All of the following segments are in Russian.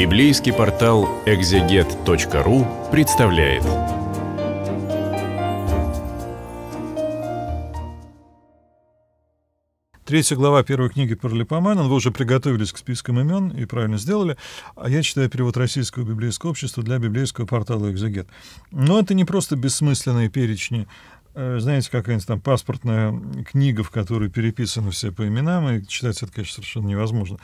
Библейский портал экзегет.ру представляет. Третья глава первой книги Паралипоменон. Вы уже приготовились к спискам имен и правильно сделали. А я читаю перевод российского библейского общества для библейского портала «Экзегет». Но это не просто бессмысленные перечни Э, знаете, какая-нибудь там паспортная книга, в которой переписаны все по именам, и читать это, конечно, совершенно невозможно.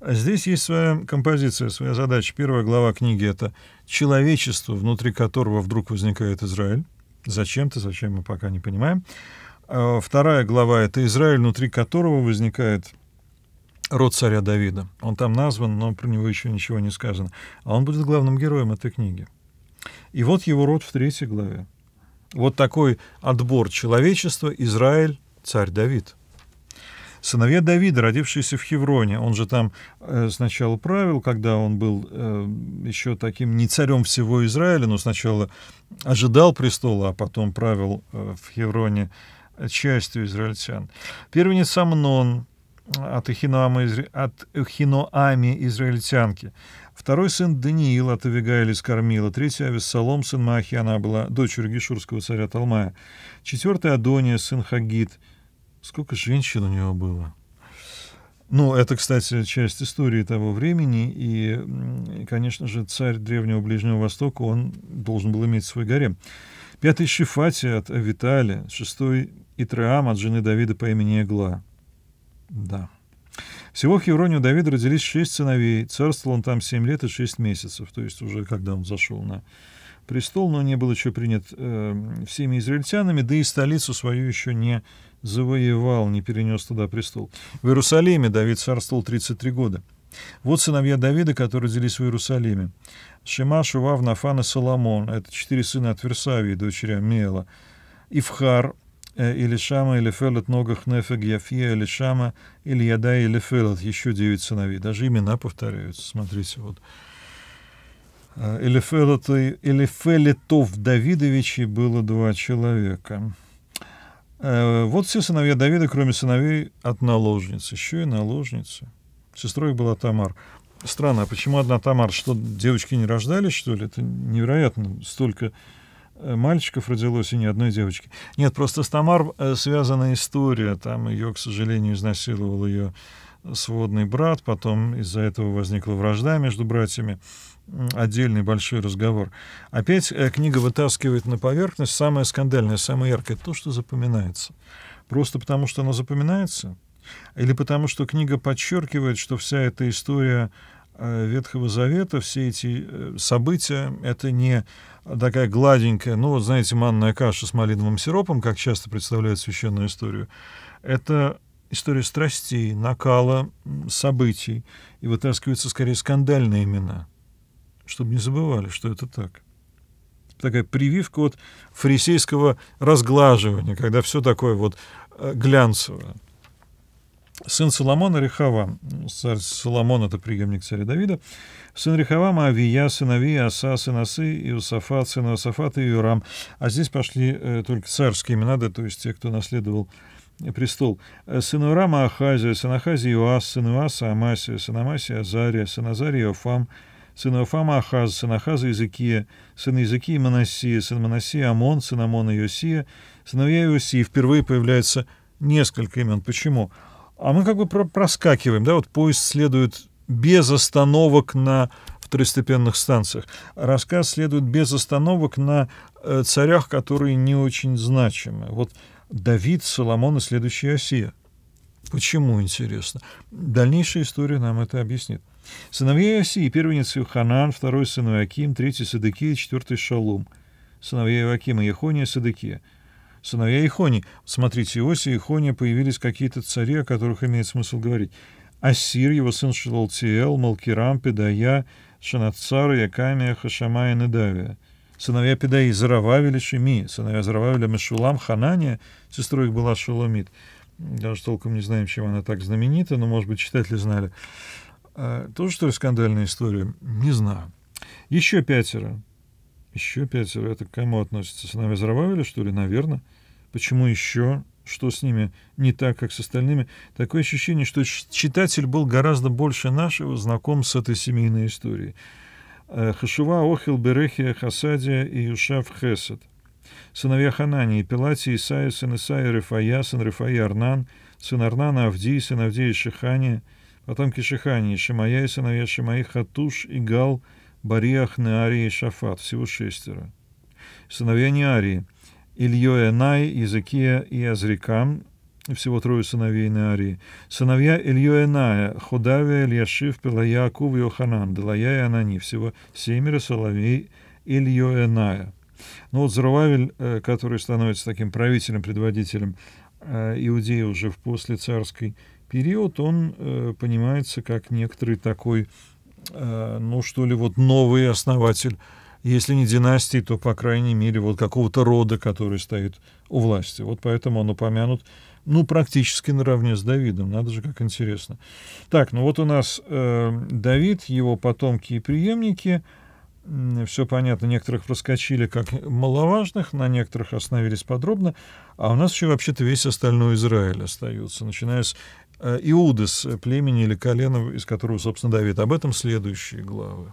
А здесь есть своя композиция, своя задача. Первая глава книги — это человечество, внутри которого вдруг возникает Израиль. Зачем-то, зачем мы пока не понимаем. А вторая глава — это Израиль, внутри которого возникает род царя Давида. Он там назван, но про него еще ничего не сказано. А он будет главным героем этой книги. И вот его род в третьей главе. Вот такой отбор человечества Израиль, царь Давид. Сыновья Давида, родившиеся в Хевроне, он же там э, сначала правил, когда он был э, еще таким не царем всего Израиля, но сначала ожидал престола, а потом правил э, в Хевроне частью израильтян. Первенец Амнон от Эхиноами, от Эхиноами израильтянки – Второй сын Даниил от Авигайли скормила, третий Авессалом, сын Махи, она была дочерью Гешурского царя Талмая, четвертый Адония, сын Хагит. Сколько женщин у него было? Ну, это, кстати, часть истории того времени, и, конечно же, царь Древнего Ближнего Востока, он должен был иметь свой гарем. Пятый Шифати от Авитали, шестой Итраам от жены Давида по имени Эгла. Да. Всего хевронию Давида родились шесть сыновей. Царствовал он там семь лет и шесть месяцев, то есть уже когда он зашел на престол, но не был еще принят э, всеми израильтянами, да и столицу свою еще не завоевал, не перенес туда престол. В Иерусалиме Давид царствовал 33 года. Вот сыновья Давида, которые родились в Иерусалиме. Шима, Шував, Нафан и Соломон. Это четыре сына от Версавии, дочеря Мела. Ивхар, Э, или Шама, или Фелет, Ногах, Нефег, Яфия, или Шама, или Яда, или Фелет, еще девять сыновей. Даже имена повторяются, смотрите, вот. А, э, или Фелетов Давидовичей было два человека. Э, вот все сыновья Давида, кроме сыновей от наложницы, еще и наложницы. Сестрой была Тамар. Странно, а почему одна Тамар? Что, девочки не рождались, что ли? Это невероятно, столько Э, мальчиков родилось и ни одной девочки. Нет, просто с Тамар э, связана история. Там ее, к сожалению, изнасиловал ее сводный брат, потом из-за этого возникла вражда между братьями. Отдельный большой разговор. Опять э, книга вытаскивает на поверхность самое скандальное, самое яркое, то, что запоминается. Просто потому, что она запоминается? Или потому, что книга подчеркивает, что вся эта история Э, Ветхого Завета, все эти э, события, это не такая гладенькая, ну, вот, знаете, манная каша с малиновым сиропом, как часто представляют священную историю, это история страстей, накала событий, и вытаскиваются скорее скандальные имена, чтобы не забывали, что это так. Такая прививка от фарисейского разглаживания, когда все такое вот э, глянцевое. Сын Соломона Рехавам, царь Соломон – это преемник царя Давида, сын Рехавама – Авия, сын Авия, Аса, сын Асы, Иосафат, сын Иосафат и Юрам. А здесь пошли э, только царские имена, да, то есть те, кто наследовал э, престол. Э, сын Иорама – Ахазия, сын Ахазия – Иоас, сын Иоаса – Амасия, сын Амасия – Азария, сын Азария – Иофам, сын Иофама – Ахаз, сын Ахаза – Иезекия, сын Иезекии – Моносия, сын Моносия – Амон, сын Амона – Иосия, сыновья Иосии. Впервые появляется несколько имен. Почему? Почему? А мы как бы проскакиваем, да, вот поезд следует без остановок на второстепенных станциях. Рассказ следует без остановок на э, царях, которые не очень значимы. Вот Давид, Соломон и следующая Осия. Почему, интересно? Дальнейшая история нам это объяснит. Сыновья Осии, первенец Юханан, второй сын Иоаким, третий Садыкия, четвертый Шалум. Сыновья Иоакима, Яхония, Садыкия – сыновья Ихони. Смотрите, Иосия и Ихония появились какие-то цари, о которых имеет смысл говорить. Ассир, его сын Шалалтиэл, Малкирам, Педая, Шанацар, Якамия, Хашамая, Недавия. Сыновья Педаи, Зарававель Шими. Сыновья Зарававеля, Мешулам, Ханания, сестрой их была Шаломит. Даже толком не знаем, чем она так знаменита, но, может быть, читатели знали. А, тоже, что ли, скандальная история? Не знаю. Еще пятеро. Еще пятеро. Это к кому относится? С нами заровавили, что ли? Наверное. Почему еще? Что с ними не так, как с остальными? Такое ощущение, что читатель был гораздо больше нашего, знаком с этой семейной историей. Э, Хашува, Охил, Берехия, Хасадия и Юшав Хесед. Сыновья Ханании, Пилати, Исаия, сын Исаия, Рифая, сын Рифая, Арнан, сын Арнана, Авдий, сын Авдия, Шихания, потомки Шихании, Шимая и сыновья Шимаи, Хатуш, Игал, Гал, Бариах, Неарий и Шафат, всего шестеро. Сыновья Неарии – Ильё, Най, Иезекия и Азрикам, всего трое сыновей Неарии. Сыновья Ильё Ная, Худавия, Ильяшив, Пелаяков, Йоханан, Делая и Анани, всего семеро соловей Ильё Ная. Ну вот Зрувавель, э, который становится таким правителем, предводителем э, Иудеи уже в послецарской период, он э, понимается как некоторый такой Э, ну, что ли, вот новый основатель, если не династии, то, по крайней мере, вот какого-то рода, который стоит у власти. Вот поэтому он упомянут, ну, практически наравне с Давидом. Надо же, как интересно. Так, ну вот у нас э, Давид, его потомки и преемники. Все понятно, некоторых проскочили как маловажных, на некоторых остановились подробно, а у нас еще вообще-то весь остальной Израиль остается, начиная с Иудас племени или коленов, из которого, собственно, Давид. Об этом следующие главы.